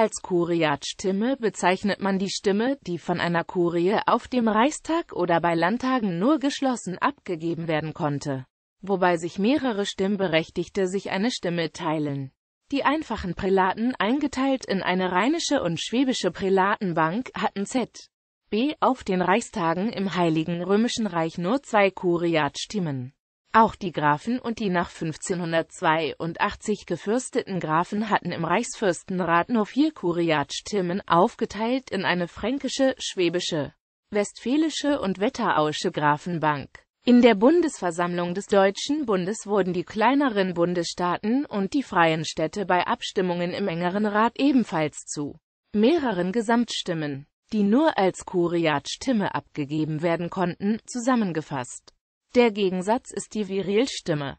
Als Kuriatstimme bezeichnet man die Stimme, die von einer Kurie auf dem Reichstag oder bei Landtagen nur geschlossen abgegeben werden konnte, wobei sich mehrere Stimmberechtigte sich eine Stimme teilen. Die einfachen Prälaten, eingeteilt in eine rheinische und schwäbische Prälatenbank, hatten Z. B. auf den Reichstagen im Heiligen Römischen Reich nur zwei Kuriatstimmen. Auch die Grafen und die nach 1582 gefürsteten Grafen hatten im Reichsfürstenrat nur vier Kuriatstimmen, aufgeteilt in eine fränkische, schwäbische, westfälische und wetterauische Grafenbank. In der Bundesversammlung des Deutschen Bundes wurden die kleineren Bundesstaaten und die freien Städte bei Abstimmungen im engeren Rat ebenfalls zu mehreren Gesamtstimmen, die nur als Kuriatstimme abgegeben werden konnten, zusammengefasst. Der Gegensatz ist die Virilstimme